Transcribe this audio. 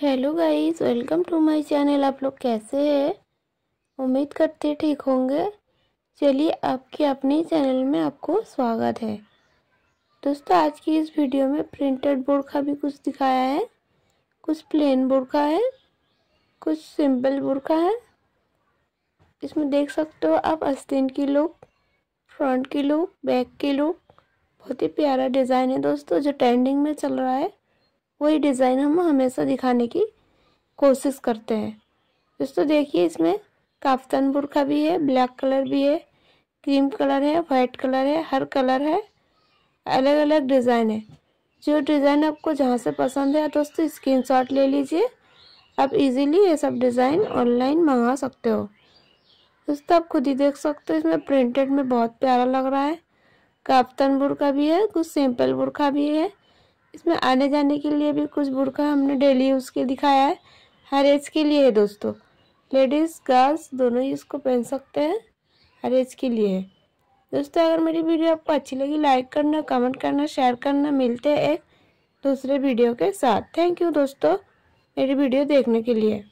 hello guys welcome to my channel आप लोग कैसे हैं उम्मीद करते ठीक होंगे चलिए आपके अपने चैनल में आपको स्वागत है दोस्तों आज की इस वीडियो में प्रिंटेड बोर्ड का भी कुछ दिखाया है कुछ प्लेन बोर्ड का है कुछ सिंपल बोर्ड का है इसमें देख सकते हो आप अस्तिन की लुक फ्रंट की लुक बैक की लुक बहुत ही प्यारा डिज़ाइन है दोस्तों जो ट्रेंडिंग में चल रहा है वही डिज़ाइन हम हमेशा दिखाने की कोशिश करते हैं दोस्तों देखिए इसमें काफ्तान बुरखा भी है ब्लैक कलर भी है क्रीम कलर है वाइट कलर है हर कलर है अलग अलग डिज़ाइन है जो डिज़ाइन आपको जहाँ से पसंद है दोस्तों शॉट ले लीजिए आप इजीली ये सब डिज़ाइन ऑनलाइन मंगा सकते हो दोस्तों आप खुद ही देख सकते हो इसमें प्रिंटेड में बहुत प्यारा लग रहा है काफ्तान बुरखा भी है कुछ सिंपल बुरखा भी है इसमें आने जाने के लिए भी कुछ बुरखा हमने डेली यूज़ के दिखाया है हर एज के लिए है दोस्तों लेडीज़ गर्ल्स दोनों ही इसको पहन सकते हैं हर एज के लिए है दोस्तों अगर मेरी वीडियो आपको अच्छी लगी लाइक करना कमेंट करना शेयर करना मिलते हैं एक दूसरे वीडियो के साथ थैंक यू दोस्तों मेरी वीडियो देखने के लिए